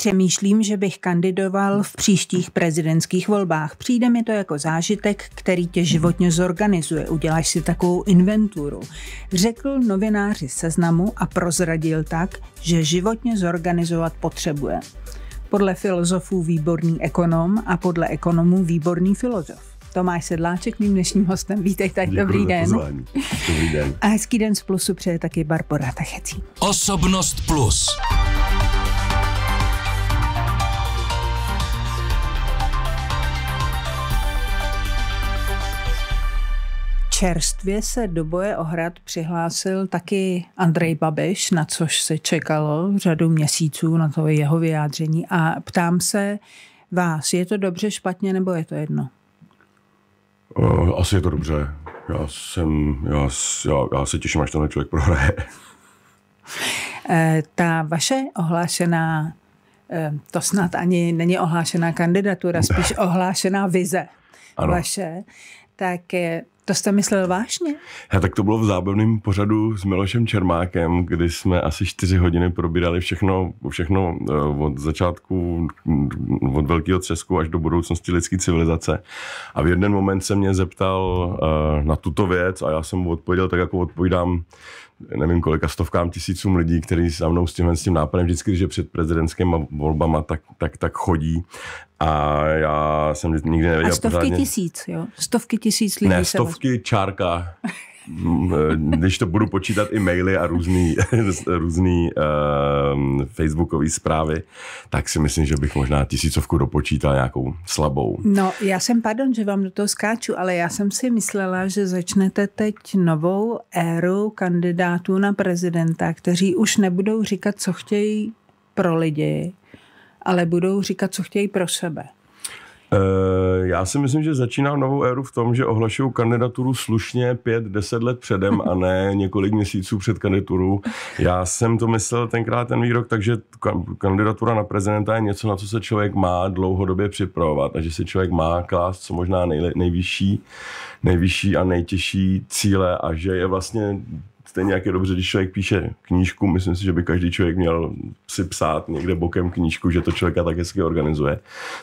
Přemýšlím, že bych kandidoval v příštích prezidentských volbách. Přijde mi to jako zážitek, který tě životně zorganizuje. Uděláš si takovou inventuru. Řekl novináři seznamu a prozradil tak, že životně zorganizovat potřebuje. Podle filozofů výborný ekonom a podle ekonomů výborný filozof. Tomáš Sedláček, mým dnešním hostem. Vítej tak, dobrý den. dobrý den. A hezký den z Plusu přeje taky Barbara Tachecí. Osobnost Plus. Čerstvě se do boje o hrad přihlásil taky Andrej Babiš, na což se čekalo řadu měsíců na to jeho vyjádření. A ptám se vás, je to dobře, špatně nebo je to jedno? Eh, asi je to dobře. Já, jsem, já, já, já se těším, až tenhle člověk prohraje. Eh, ta vaše ohlášená, eh, to snad ani není ohlášená kandidatura, spíš ohlášená vize ano. vaše, tak to jste myslel vážně? Ja, tak to bylo v zábavném pořadu s Milošem Čermákem, kdy jsme asi čtyři hodiny probírali všechno, všechno e, od začátku, mm, od velkého třesku až do budoucnosti lidské civilizace. A v jeden moment se mě zeptal e, na tuto věc a já jsem mu odpověděl tak, jako odpovídám nevím kolika stovkám tisícům lidí, kteří za mnou s tímhle s tím nápadem vždycky, když je před prezidentskými volbama, tak, tak, tak chodí. A já jsem nikdy nevěděl. A stovky pořádně. tisíc, jo? Stovky tisíc lidí. Ne, stovky se... čárka. Mm, eh, když to budu počítat i maily a různý, různý uh, facebookové zprávy, tak si myslím, že bych možná tisícovku dopočítal nějakou slabou. No, já jsem, pardon, že vám do toho skáču, ale já jsem si myslela, že začnete teď novou éru kandidátů na prezidenta, kteří už nebudou říkat, co chtějí pro lidi, ale budou říkat, co chtějí pro sebe. Eh, já si myslím, že začínám novou éru v tom, že ohlašují kandidaturu slušně 5-10 let předem a ne několik měsíců před kandidaturou. Já jsem to myslel tenkrát ten výrok, takže kandidatura na prezidenta je něco, na co se člověk má dlouhodobě připravovat a že si člověk má klást co možná nejle, nejvyšší, nejvyšší a nejtěžší cíle a že je vlastně stejně jak je dobře, když člověk píše knížku, myslím si, že by každý člověk měl si psát někde bokem knížku, že to člověka tak hezky organizuje.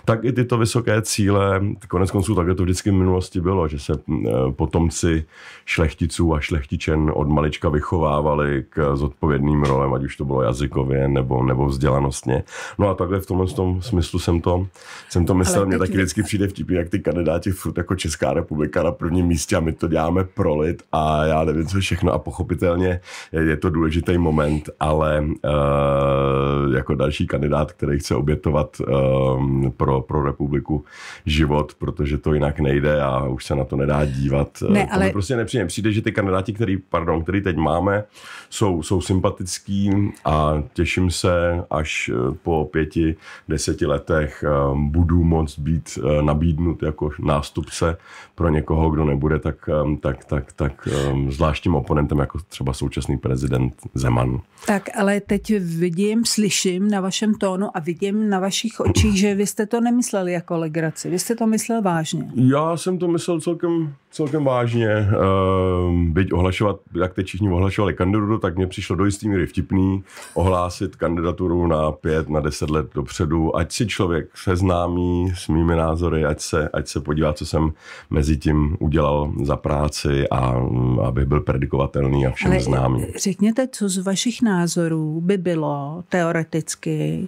Tak i tyto vysoké cíle, konec konců takhle to vždycky v minulosti bylo, že se e, potomci šlechticů a šlechtičen od malička vychovávali k zodpovědným rolem, ať už to bylo jazykově nebo, nebo vzdělanostně. No a takhle v tomhle tom smyslu jsem to, jsem to myslel, mě taky vždycky přijde vtipný, jak ty kandidáti furt jako Česká republika na prvním místě a my to děláme prolit a já nevím, co všechno a pochopit pochopitelně je to důležitý moment, ale uh, jako další kandidát, který chce obětovat um, pro, pro republiku život, protože to jinak nejde a už se na to nedá dívat. Eh, ne, ale... prostě nepřijde. Přijde, že ty kandidáti, který, pardon, který teď máme, jsou, jsou sympatický a těším se, až po pěti, deseti letech um, budu moc být uh, nabídnut jako nástupce pro někoho, kdo nebude tak, um, tak, tak, tak um, zvláštním oponentem, jako třeba současný prezident Zeman. Tak, ale teď vidím, slyším na vašem tónu a vidím na vašich očích, že vy jste to nemysleli jako legraci. Vy jste to myslel vážně. Já jsem to myslel celkem, celkem vážně. Ehm, byť ohlašovat, jak teď všichni ohlašovali kandidaturu, tak mě přišlo do jistý míry vtipný ohlásit kandidaturu na pět, na deset let dopředu, ať si člověk seznámí s mými názory, ať se, ať se podívá, co jsem mezi tím udělal za práci a abych byl predikovatelný a všem známý. Řekněte, co z vašich názorů by bylo teoreticky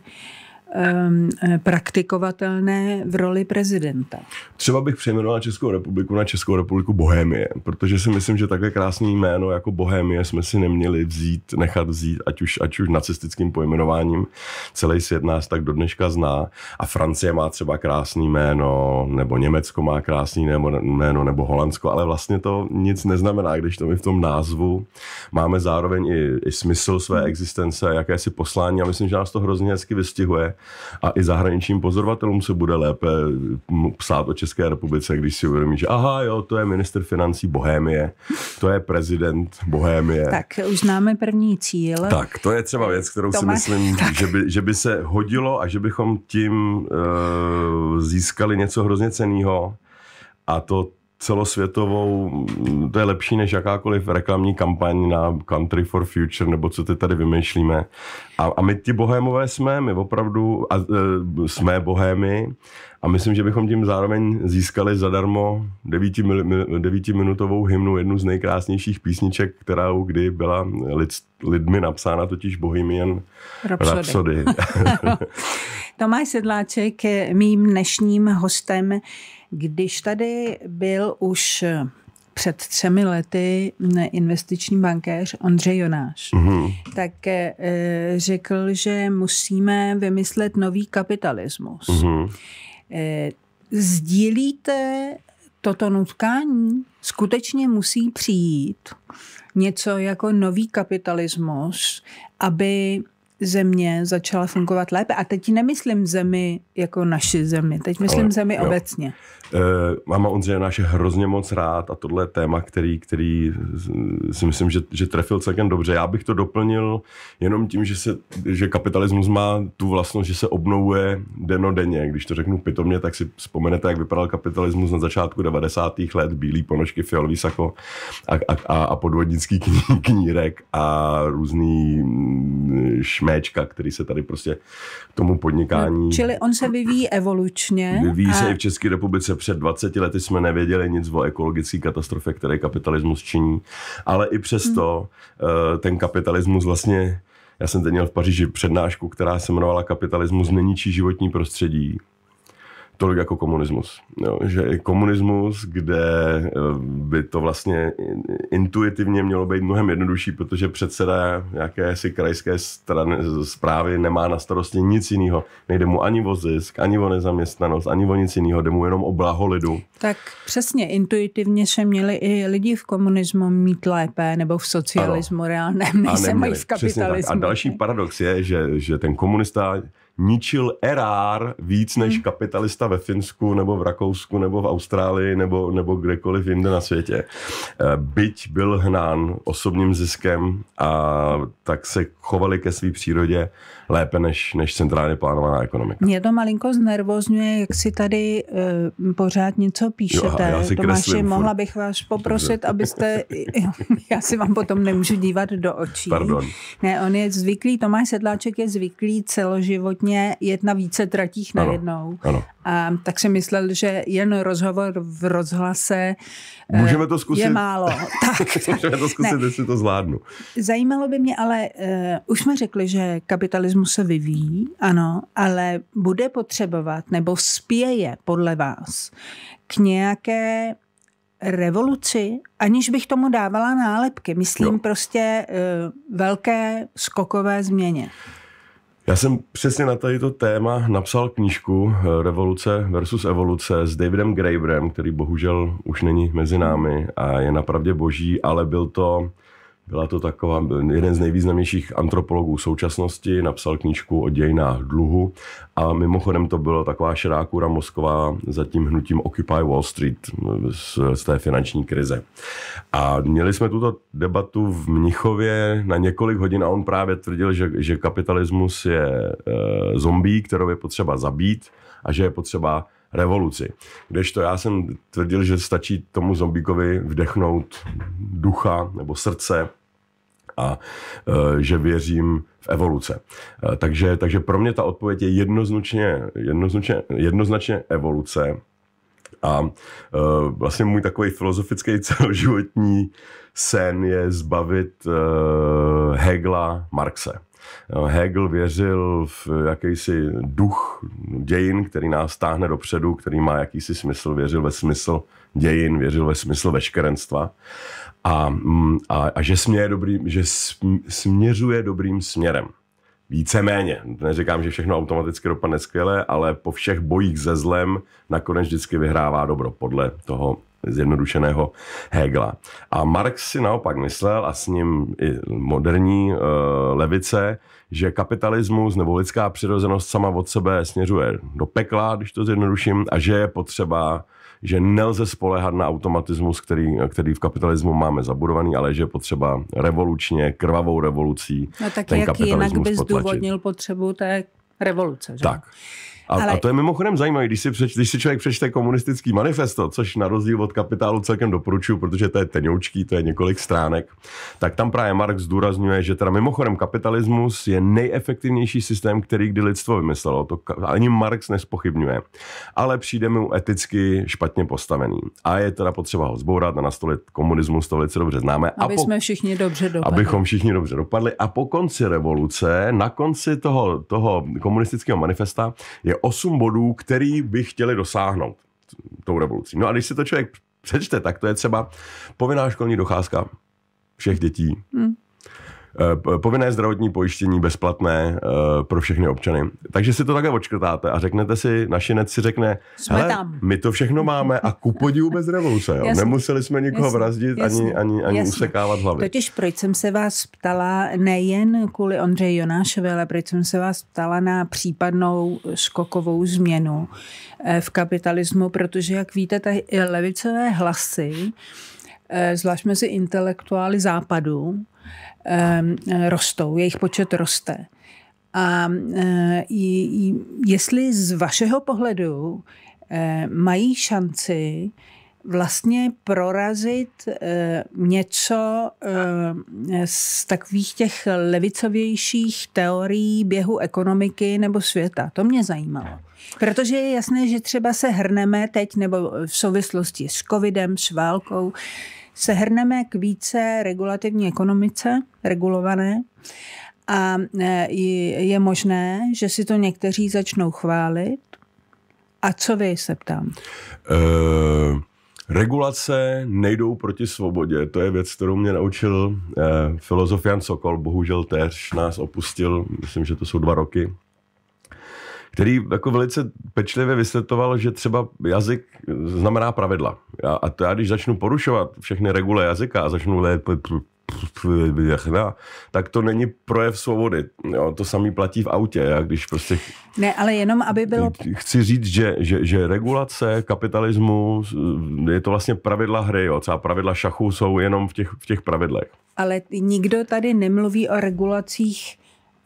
Ehm, eh, praktikovatelné v roli prezidenta. Třeba bych přejmenoval Českou republiku na Českou republiku Bohemie, protože si myslím, že takhle krásné jméno jako Bohemie jsme si neměli vzít, nechat vzít, ať už, ať už nacistickým pojmenováním. Celý svět nás tak do dneška zná a Francie má třeba krásné jméno, nebo Německo má krásný jméno, nebo Holandsko, ale vlastně to nic neznamená, když to my v tom názvu máme zároveň i, i smysl své hmm. existence, jakési poslání a myslím, že nás to hrozně hezky vystihuje a i zahraničním pozorovatelům se bude lépe psát o České republice, když si uvědomí, že aha, jo, to je minister financí Bohémie, to je prezident Bohémie. Tak, už známe první cíl. Tak, to je třeba věc, kterou Tomáš, si myslím, že by, že by se hodilo a že bychom tím uh, získali něco hrozně ceného. A to celosvětovou, mm, to je lepší než jakákoliv reklamní kampaň na Country for Future, nebo co ty tady vymýšlíme. A, a my ti bohémové jsme, my opravdu a, e, jsme bohémy a myslím, že bychom tím zároveň získali zadarmo devítiminutovou hymnu, jednu z nejkrásnějších písniček, která kdy byla lid, lidmi napsána, totiž Bohemian Rhapsody. Rhapsody. Tomáš Sedláček je mým dnešním hostem. Když tady byl už před třemi lety investiční bankéř Ondřej Jonáš, mm-hmm. tak eh, řekl, že musíme vymyslet nový kapitalismus. Mm-hmm. Sdílíte toto nutkání? Skutečně musí přijít něco jako nový kapitalismus, aby země začala fungovat lépe. A teď nemyslím zemi jako naši zemi, teď myslím Ale, zemi jo. obecně. E, eh, máma Ondřeje náš je hrozně moc rád a tohle je téma, který, který si myslím, že, že trefil celkem dobře. Já bych to doplnil jenom tím, že, se, že kapitalismus má tu vlastnost, že se obnovuje denodenně. Když to řeknu pitomně, tak si vzpomenete, jak vypadal kapitalismus na začátku 90. let, bílý ponožky, fialový sako a, a, a, a podvodnický knírek a různý mm, šm šméčka, který se tady prostě k tomu podnikání... No, čili on se vyvíjí evolučně. Vyvíjí a... se i v České republice. Před 20 lety jsme nevěděli nic o ekologické katastrofě, které kapitalismus činí, ale i přesto hmm. Eh, ten kapitalismus vlastně... Já jsem teď měl v Paříži přednášku, která se jmenovala Kapitalismus neníčí životní prostředí tolik jako komunismus. Jo, že i komunismus, kde eh, by to vlastně intuitivně mělo být mnohem jednodušší, protože předseda nějaké si krajské strany, zprávy nemá na starosti nic jiného. Nejde mu ani o zisk, ani o nezaměstnanost, ani o nic jiného, jde mu jenom o blaho lidu. Tak přesně, intuitivně se měli i lidi v komunismu mít lépe, nebo v socialismu reálném, než se mají v kapitalismu. A další paradox je, že, že ten komunista ničil erár víc než hmm. kapitalista ve Finsku nebo v Rakousku nebo v Austrálii nebo, nebo kdekoliv jinde na světě. Eh, byť byl hnán osobním ziskem a tak se chovali ke své přírodě lépe než, než centrálně plánovaná ekonomika. Mě to malinko znervozňuje, jak si tady uh, pořád něco píšete. Jo, já si Tomáši, mohla bych vás poprosit, abyste... já si vám potom nemůžu dívat do očí. Pardon. Ne, on je zvyklý, Tomáš Sedláček je zvyklý celoživotně jet na více tratích ano, najednou. Ano. A tak si myslel, že jen rozhovor v rozhlase eh, Můžeme to zkusit. je málo. Tak, Můžeme to zkusit, ne. jestli to zvládnu. Zajímalo by mě, ale uh, už jsme řekli, že kapitalismus feminismus se vyvíjí, ano, ale bude potřebovat nebo spěje podle vás k nějaké revoluci, aniž bych tomu dávala nálepky. Myslím jo. prostě e, velké skokové změně. Já jsem přesně na tady to téma napsal knížku eh, Revoluce versus evoluce s Davidem Graeberem, který bohužel už není mezi námi a je napravdě boží, ale byl to byla to taková, jeden z nejvýznamnějších antropologů současnosti, napsal knížku o dějinách dluhu a mimochodem to byla taková šedá kůra Moskva za tím hnutím Occupy Wall Street z, z té finanční krize. A měli jsme tuto debatu v Mnichově na několik hodin a on právě tvrdil, že, že kapitalismus je e, zombie, kterou je potřeba zabít a že je potřeba revoluci. Kdežto já jsem tvrdil, že stačí tomu zombíkovi vdechnout ducha nebo srdce a e, že věřím v evoluce. E, takže, takže pro mě ta odpověď je jednoznačně, jednoznačně, jednoznačně evoluce. A e, vlastně můj takový filozofický celoživotní sen je zbavit Hegla Marxe. Hegel věřil v jakýsi duch dějin, který nás táhne dopředu, který má jakýsi smysl, věřil ve smysl dějin, věřil ve smysl veškerenstva a, mm, a, a že, směje dobrý, že směřuje dobrým směrem. Víceméně. Neříkám, že všechno automaticky dopadne skvěle, ale po všech bojích ze zlem nakonec vždycky vyhrává dobro podle toho zjednodušeného Hegla. A Marx si naopak myslel, a s ním i moderní uh, levice, že kapitalismus nebo lidská přirozenost sama od sebe směřuje do pekla, když to zjednoduším, a že je potřeba že nelze spolehat na automatismus, který, který v kapitalismu máme zabudovaný, ale že je potřeba revolučně, krvavou revolucí no, tak ten jak kapitalismus jinak by zdůvodnil potlačit. potřebu té revoluce. Že? Tak. A, ale... a to je mimochodem zajímavé, když si, přeč, když si člověk přečte komunistický manifesto, což na rozdíl od kapitálu celkem doporučuji, protože to je tenoučký, to je několik stránek, tak tam právě Marx zdůrazňuje, že teda mimochodem kapitalismus je nejefektivnější systém, který kdy lidstvo vymyslelo. To ani Marx nespochybňuje. Ale přijde mu eticky špatně postavený. A je teda potřeba ho zbourat a nastolit komunismus, to velice dobře známe. Aby a po, jsme všichni dobře dopadli. Abychom všichni dobře dopadli. A po konci revoluce, na konci toho, toho komunistického manifesta je osm bodů, který by chtěli dosáhnout tou revolucí. No a když si to člověk přečte, tak to je třeba povinná školní docházka všech dětí. Hmm Eh, povinné zdravotní pojištění bezplatné eh, pro všechny občany. Takže si to takhle odškrtáte a řeknete si, našinec si řekne, jsme tam. my to všechno máme a ku podivu bez revoluce. Jo. Jasný. Nemuseli jsme nikoho jasný. vrazdit jasný. ani, ani, ani jasný. usekávat hlavy. Totiž proč jsem se vás ptala nejen kvůli Ondřeji Jonášovi, ale proč jsem se vás ptala na případnou skokovou změnu eh, v kapitalismu, protože jak víte, ty levicové hlasy Eh, zvlášť mezi intelektuály západu, eh, eh, rostou, jejich počet roste. A jestli z vašeho pohledu mají šanci vlastně prorazit eh, něco eh, z takových těch levicovějších teorií běhu ekonomiky nebo světa. To mě zajímalo. Protože je jasné, že třeba se hrneme teď nebo v souvislosti s covidem, s válkou, se hrneme k více regulativní ekonomice, regulované, a eh, je možné, že si to někteří začnou chválit. A co vy se ptám? Uh... Regulace nejdou proti svobodě. To je věc, kterou mě naučil eh, filozof Jan Sokol, bohužel též nás opustil, myslím, že to jsou dva roky, který jako velice pečlivě vysvětloval, že třeba jazyk znamená pravidla. A, a to já, když začnu porušovat všechny regule jazyka a začnu lépe jechna, tak to není projev svobody. Jo, to samý platí v autě. Já když prostě... Ne, ale jenom, aby bylo... Chci říct, že, že, že regulace kapitalismu je to vlastně pravidla hry. Jo, třeba pravidla šachu jsou jenom v těch, v těch pravidlech. Ale nikdo tady nemluví o regulacích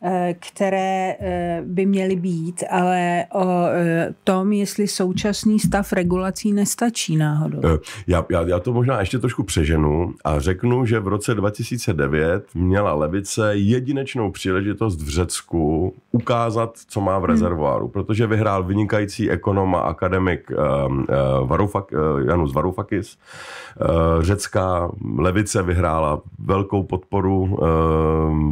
Eh, které eh, by měly být, ale o eh, tom, jestli současný stav regulací nestačí náhodou. Já, já, já to možná ještě trošku přeženu a řeknu, že v roce 2009 měla levice jedinečnou příležitost v Řecku ukázat, co má v hmm. rezervoáru, hmm. protože vyhrál vynikající ekonom a akademik Varoufak, Janus Varoufakis. řecká levice vyhrála velkou podporu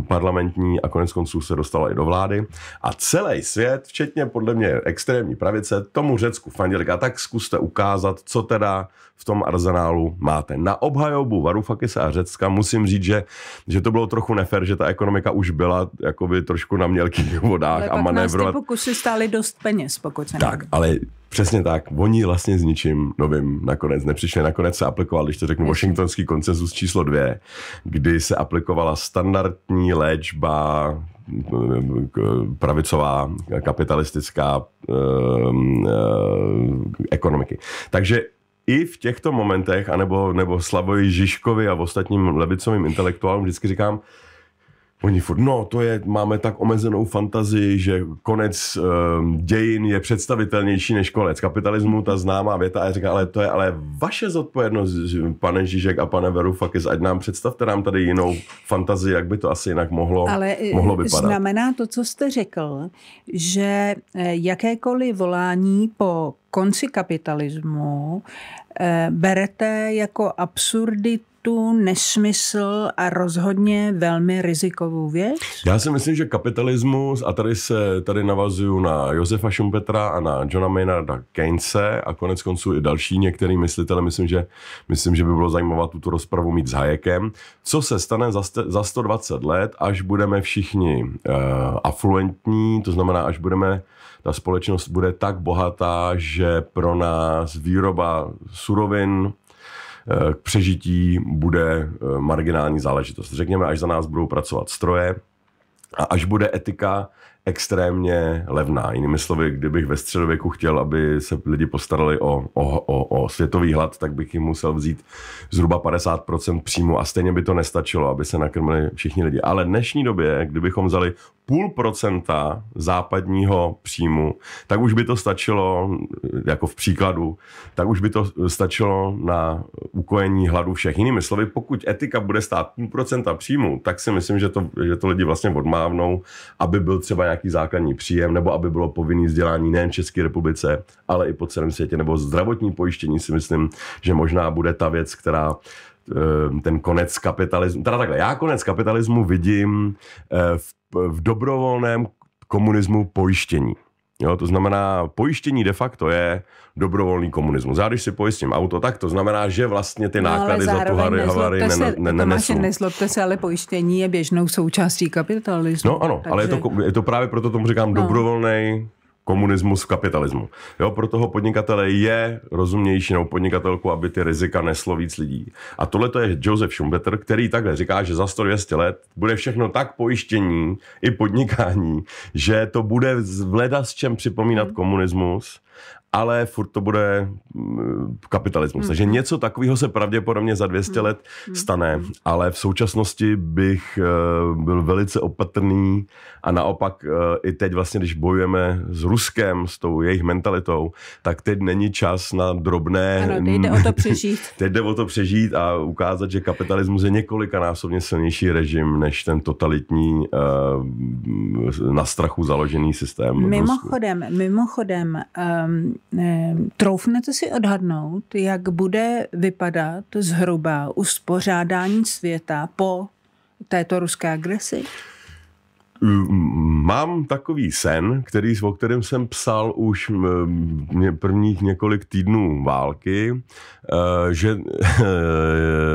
parlamentní a konec konců se dostala i do vlády a celý svět, včetně podle mě extrémní pravice, tomu Řecku fandili. A tak zkuste ukázat, co teda v tom arzenálu máte. Na obhajobu Varufakise a Řecka musím říct, že, že to bylo trochu nefér, že ta ekonomika už byla jakoby trošku na mělkých vodách ale a manévrovat. Ale pokusy stály dost peněz, pokud se Tak, nevím. ale Přesně tak. Oni vlastně s ničím novým nakonec nepřišli. Nakonec se aplikoval, když to řeknu, Washingtonský koncenzus číslo dvě, kdy se aplikovala standardní léčba pravicová, kapitalistická eh, eh, ekonomiky. Takže i v těchto momentech, anebo nebo Slavoji Žižkovi a ostatním levicovým intelektuálům vždycky říkám, Oni furt, no to je, máme tak omezenou fantazii, že konec um, dějin je představitelnější než konec kapitalismu, ta známá věta, a já říkám, ale to je ale vaše zodpovědnost, pane Žižek a pane Verufakis, ať nám představte nám tady jinou fantazii, jak by to asi jinak mohlo, ale eh, mohlo vypadat. znamená to, co jste řekl, že eh, jakékoliv volání po konci kapitalismu eh, berete jako absurdit? tu nesmysl a rozhodně velmi rizikovou věc? Já si myslím, že kapitalismus, a tady se tady navazuju na Josefa Schumpetra a na Johna Maynarda Keynese a konec konců i další některý myslitele, myslím, že, myslím, že by bylo zajímavé tuto rozpravu mít s Hayekem. Co se stane za, st- za 120 let, až budeme všichni uh, afluentní, to znamená, až budeme ta společnost bude tak bohatá, že pro nás výroba surovin, k přežití bude eh, marginální záležitost. Řekněme, až za nás budou pracovat stroje a až bude etika extrémně levná. Jinými slovy, kdybych ve středověku chtěl, aby se lidi postarali o, o, o, o světový hlad, tak bych jim musel vzít zhruba 50% příjmu a stejně by to nestačilo, aby se nakrmili všichni lidi. Ale v dnešní době, kdybychom vzali půl procenta západního příjmu, tak už by to stačilo, jako v příkladu, tak už by to stačilo na ukojení hladu všech. Jinými slovy, pokud etika bude stát půl procenta příjmu, tak si myslím, že to, že to lidi vlastně odmávnou, aby byl třeba nějaký nějaký základní příjem, nebo aby bylo povinné vzdělání nejen v České republice, ale i po celém světě, nebo zdravotní pojištění si myslím, že možná bude ta věc, která eh, ten konec kapitalismu, teda takhle, já konec kapitalismu vidím eh, v, v dobrovolném komunismu pojištění. Jo, to znamená, pojištění de facto je dobrovolný komunismus. Já když si pojistím auto, tak to znamená, že vlastně ty no, náklady no, za tu havary havárii ne, ne, ne, nenesu. Nezlobte se, ale pojištění je běžnou součástí kapitalismu. No ano, takže... ale je to, je to právě proto tomu říkám no. dobrovolný komunismus v kapitalismu. Jo, pro toho podnikatele je rozumnější nebo podnikatelku, aby ty rizika neslo víc lidí. A tohle to je Joseph Schumpeter, který takhle říká, že za 100 let bude všechno tak pojištění i podnikání, že to bude vleda s čem připomínat komunismus ale furt to bude mm, kapitalismus. Mm. Takže mhm. něco takového se pravděpodobně za 200 hmm. let mhm. stane, ale v současnosti bych eh, byl velice opatrný a naopak eh, i teď vlastně, když bojujeme s Ruskem, s tou jejich mentalitou, tak teď není čas na drobné... Ano, teď jde o to přežít. teď jde o to přežít a ukázat, že kapitalismus je několikanásobně silnější režim než ten totalitní eh, na strachu založený systém. Mimochodem, mimochodem um, troufnete si odhadnout, jak bude vypadat zhruba uspořádání světa po této ruské agresi? Mám takový sen, který, o kterém jsem psal už prvních několik týdnů války, e, že e,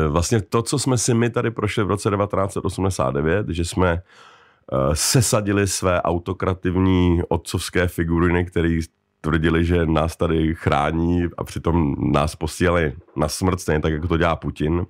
vlastně to, co jsme si my tady prošli v roce 1989, že jsme e, sesadili své autokrativní otcovské figuriny, které tvrdili, že nás tady chrání a přitom nás posílali na smrt, stejně tak, jako to dělá Putin.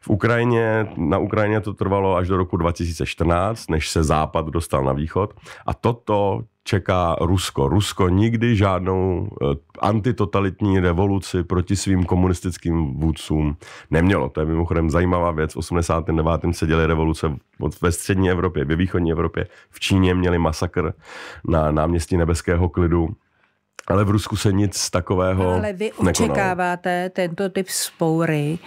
V Ukrajině, na Ukrajině to trvalo až do roku 2014, než se Západ dostal na východ a toto čeká Rusko. Rusko nikdy žádnou eh, antitotalitní revoluci proti svým komunistickým vůdcům nemělo. To je mimochodem zajímavá věc. V 89. se děly revoluce ve střední Evropě, ve východní Evropě. V Číně měli masakr na náměstí Nebeského klidu ale v Rusku se nic takového Ale vy očekáváte tento typ spoury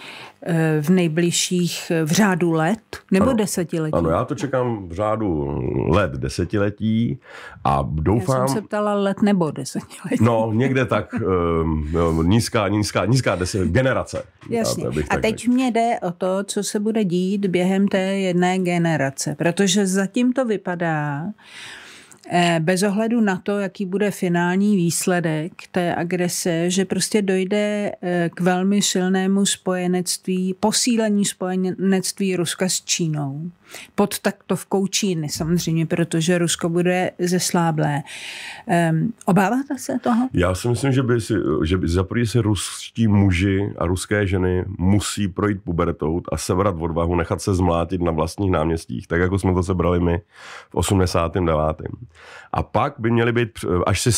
eh, v nejbližších, v řádu let nebo ano, desetiletí? Ano, já to čekám v řádu let, desetiletí a doufám... Já jsem se ptala let nebo desetiletí. No, někde tak eh, nízká, nízká, nízká deset, generace. Jasně. A teď mě jde o to, co se bude dít během té jedné generace, protože zatím to vypadá, Eh, bez ohledu na to, jaký bude finální výsledek té agrese, že prostě dojde eh, k velmi silnému spojenectví, posílení spojenectví Ruska s Čínou pod taktovkou Číny samozřejmě, protože Rusko bude zesláblé. Um, obáváte se toho? Já si myslím, že by, si, že by za se ruští muži a ruské ženy musí projít pubertou a sebrat odvahu, nechat se zmlátit na vlastních náměstích, tak jako jsme to sebrali my v 89. A pak by měli být, až si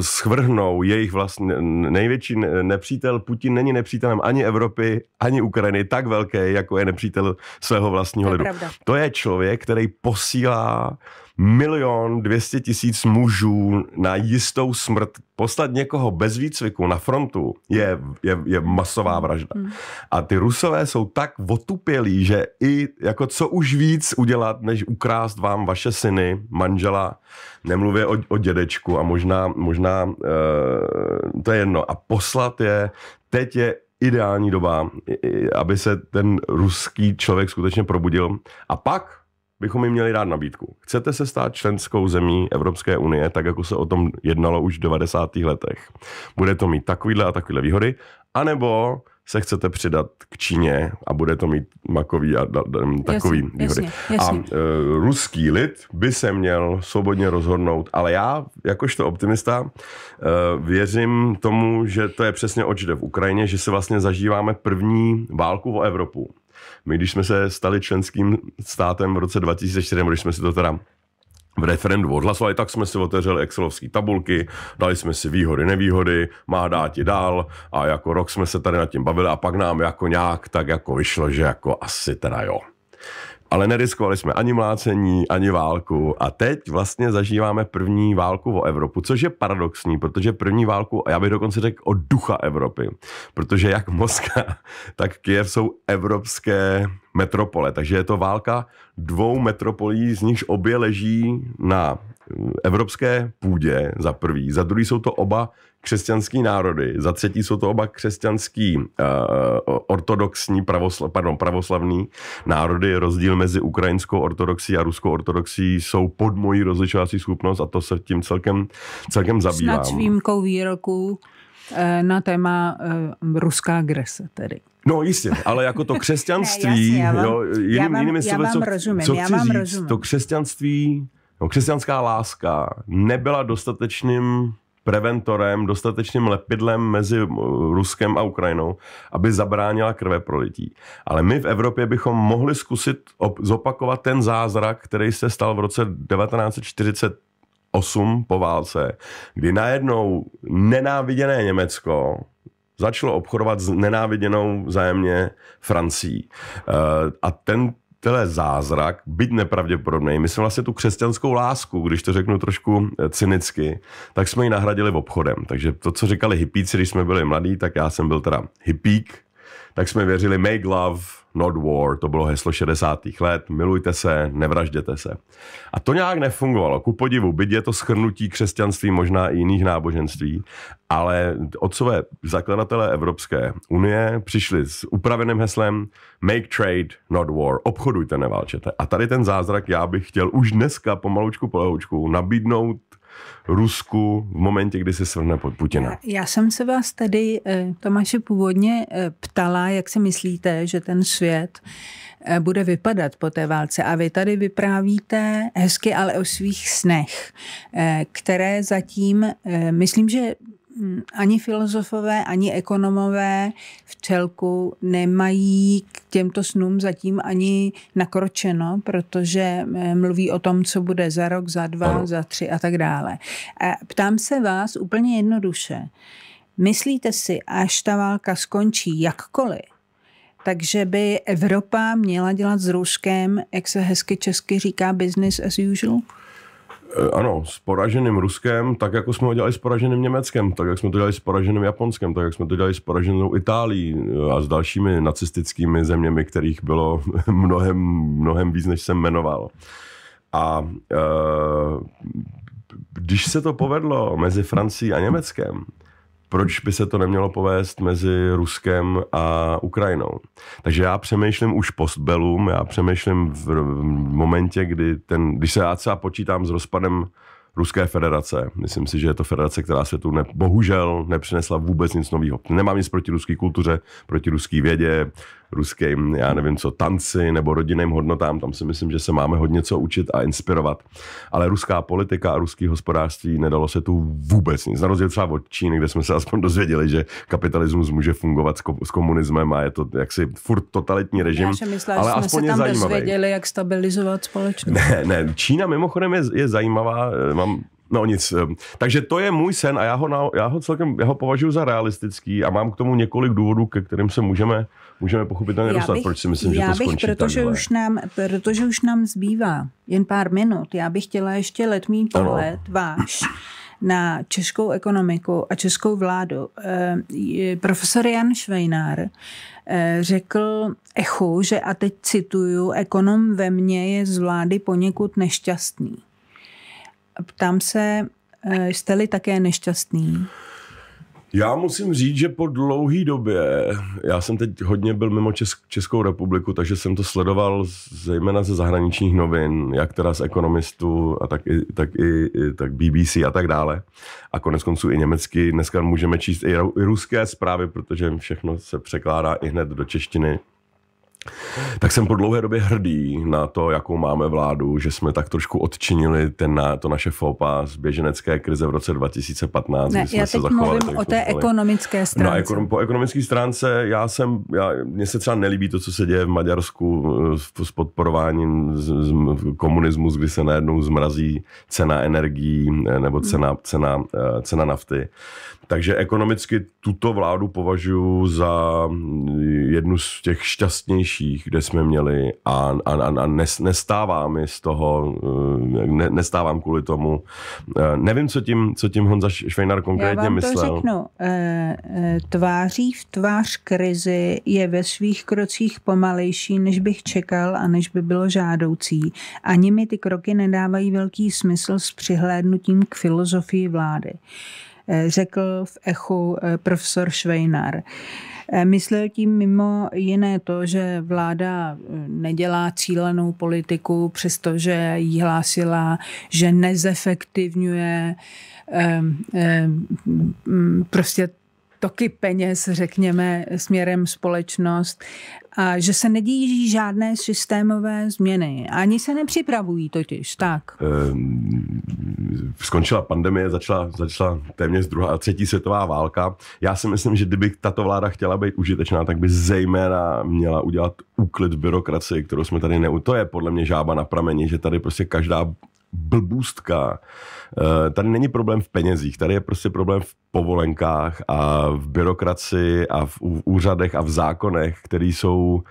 schvrhnou jejich vlastně největší nepřítel, Putin není nepřítelem ani Evropy, ani Ukrajiny, tak velký, jako je nepřítel svého vlastního lidu. Pravda. To je člověk, který posílá milion dvěstě tisíc mužů na jistou smrt. Poslat někoho bez výcviku na frontu je, je, je masová vražda. Hmm. A ty rusové jsou tak otupělí, že i jako co už víc udělat, než ukrást vám vaše syny, manžela, nemluvě o, o dědečku a možná, možná e, to je jedno. A poslat je, teď je ideální doba, aby se ten ruský člověk skutečně probudil. A pak bychom jim měli dát nabídku. Chcete se stát členskou zemí Evropské unie, tak jako se o tom jednalo už v 90. letech. Bude to mít takovýhle a takovýhle výhody, anebo se chcete přidat k Číně a bude to mít makový a takový jasně, výhody. Jasně, jasně. A e, ruský lid by se měl svobodně rozhodnout, ale já, jakožto optimista, e, věřím tomu, že to je přesně oč v Ukrajině, že se vlastně zažíváme první válku o Evropu. My, když jsme se stali členským státem v roce 2004, když jsme si to teda v referendu odhlasovali, tak jsme si otevřeli excelovské tabulky, dali jsme si výhody, nevýhody, má dát i dál a jako rok jsme se tady nad tím bavili a pak nám jako nějak tak jako vyšlo, že jako asi teda jo ale neriskovali jsme ani mlácení, ani válku. A teď vlastně zažíváme první válku o Evropu, což je paradoxní, protože první válku, a já bych dokonce řekl o ducha Evropy, protože jak Moskva, tak Kiev jsou evropské metropole, takže je to válka dvou metropolí, z nichž obě leží na evropské půdě, za prvý, za druhý jsou to oba křesťanský národy, za třetí jsou to oba křesťanský uh, ortodoxní, pravosla, pardon, pravoslavní národy. Rozdíl mezi ukrajinskou ortodoxí a ruskou ortodoxí jsou pod mojí rozlišovací schopnost a to se tím celkem, celkem zabývám. Snad s výjimkou výroku eh, na téma uh, ruská agrese tedy. No jistě, ale jako to křesťanství, ne, jasně, já vám, jo, jiným, já vám, jinými slovy, co, rozumím, co chci říct, rozumím. to křesťanství no, křesťanská láska nebyla dostatečným preventorem, dostatečným lepidlem mezi uh, Ruskem a Ukrajinou, aby zabránila krve prolití. Ale my v Evropě bychom mohli zkusit op- zopakovat ten zázrak, který se stal v roce 1948 po válce, kdy najednou nenáviděné Německo začalo obchodovat s nenáviděnou vzájemně Francí. Uh, a ten tele zázrak, byť nepravděpodobný. My jsme vlastně tu křesťanskou lásku, když to řeknu trošku eh, cynicky, tak jsme ji nahradili v obchodem. Takže to, co říkali hippíci, když jsme byli mladí, tak já jsem byl teda hippík, tak jsme věřili make love, Not War, to bylo heslo 60. let, milujte se, nevražděte se. A to nějak nefungovalo. Ku podivu, byť je to schrnutí křesťanství, možná i jiných náboženství, ale otcové zakladatelé Evropské unie přišli s upraveným heslem Make trade, not war. Obchodujte, neválčete. A tady ten zázrak já bych chtěl už dneska pomalučku polehoučku nabídnout Rusku v momentě, kdy se svrne pod Putina. Já jsem se vás tady, eh, Tomáše původně eh, ptala, jak si myslíte, že ten svět eh, bude vypadat po té válce. A vy tady vyprávíte hezky, ale o svých snech, které zatím, myslím, že Hm, ani filozofové, ani ekonomové v celku nemají k těmto snům zatím ani nakročeno, protože eh, mluví o tom, co bude za rok, za dva, za tři a tak dále. A ptám se vás úplně jednoduše. Myslíte si, až ta válka skončí jakkoliv, takže by Evropa měla dělat s Ruskem, jak se hezky česky říká, business as usual? Eh, ano, s poraženým Ruskem, tak jako jsme ho dělali s poraženým Německem, tak jak jsme to dělali s poraženým Japonskem, tak jak jsme to dělali s poraženou Itálií eh, a s dalšími nacistickými zeměmi, kterých bylo mnohem, mnohem víc, než jsem jmenoval. A e, když se to povedlo mezi Francií a Německem, proč by se to nemělo povést mezi Ruskem a Ukrajinou. Takže já přemýšlím už postbelum, já přemýšlím v, v momentě, kdy ten, když se já třeba počítám s rozpadem Ruské federace. Myslím si, že je to federace, která světu ne, bohužel nepřinesla vůbec nic nového. Nemám nic proti ruské kultuře, proti ruské vědě, ruským, já nevím co, tanci nebo rodinným hodnotám. Tam si myslím, že se máme hodně co učit a inspirovat. Ale ruská politika a ruský hospodářství nedalo se tu vůbec nic. Na rozdíl třeba od Číny, kde jsme se aspoň dozvěděli, že kapitalismus může fungovat s, komunismem a je to jaksi furt totalitní režim. Já jsem myslela, ale že jsme aspoň se tam zajímavý. dozvěděli, jak stabilizovat společnost. Ne, ne. Čína mimochodem je, je zajímavá. Eh, mám No nic. Eh, takže to je můj sen a já ho, na, já ho celkem já ho považuji za realistický a mám k tomu několik důvodů, ke kterým se můžeme můžeme pochopitelně dostat, proč si myslím, já že to bych, skončí protože už nám, Protože už nám zbývá jen pár minut. Já bych chtěla ještě letmý pohled váš na českou ekonomiku a českou vládu. Eh, profesor Jan Švejnár eh, řekl echu, že, a teď cituju, ekonom ve mně je z vlády poněkud nešťastný. Ptám se, eh, jste-li také nešťastný? Já musím říct, že po dlouhý době, já jsem teď hodně byl mimo Česk- Českou republiku, takže jsem to sledoval zejména ze zahraničních novin, jak teda z ekonomistů, a tak i, tak i tak BBC a tak dále. A konec konců i německy. Dneska můžeme číst i, i ruské zprávy, protože všechno se překládá i hned do češtiny, tak jsem po dlouhé době hrdý na to, jakou máme vládu, že jsme tak trošku odčinili ten, na, to naše FOPA z běženecké krize v roce 2015. Ne, já teď mluvím o té vzdali. ekonomické no stránce. No, ekonom, po ekonomické stránce já jsem, já, mně se třeba nelíbí to, co se děje v Maďarsku eh, s, s podporováním z, z, komunismus, kdy se najednou zmrazí cena energií eh, nebo cena, hmm. cena, cena, eh, cena nafty. Takže ekonomicky tuto vládu považuji za jednu z těch šťastnějších, kde jsme měli a, a, a nestává mi z toho, eh, ne, nestávám kvůli tomu. Eh, nevím, co tím, co tím Honza Švejnar konkrétně Já vám myslel. to řeknu. Eh, tváří v tvář krizi je ve svých krocích pomalejší, než bych čekal a než by bylo žádoucí. Ani mi ty kroky nedávají velký smysl s přihlédnutím k filozofii vlády. Eh, řekl v echu eh, profesor Švejnar. Eh, myslel tím mimo jiné to, že vláda nedělá cílenou politiku, přestože jí hlásila, že nezefektivňuje prostě toky peněz, řekněme, směrem společnost, a že se nedíží žádné systémové změny. Ani se nepřipravují totiž, tak. Ehm, skončila pandemie, začala, začala téměř druhá a třetí světová válka. Já si myslím, že kdyby tato vláda chtěla být užitečná, tak by zejména měla udělat úklid byrokracii, kterou jsme tady neu... To je podle mě žába na prameni, že tady prostě každá blbůstka. Eh, tady není problém v penězích, tady je prostě problém v povolenkách a v byrokraci a v úřadech a v zákonech, které jsou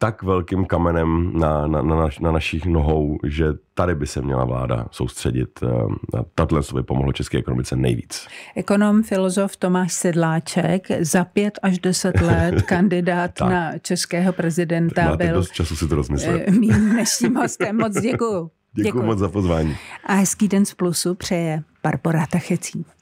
tak velkým kamenem na, na, na, naš, na našich nohou, že tady by se měla vláda soustředit. Eh, Tato by pomohlo české ekonomice nejvíc. Ekonom, filozof Tomáš Sedláček, za pět až deset let kandidát na českého prezidenta máte byl dost času si to eh, rozmyslet. mým dnešním hostem. Moc děkuju. Děkuji moc za pozvání. A hezký den z Plusu přeje Barbara Tachecín.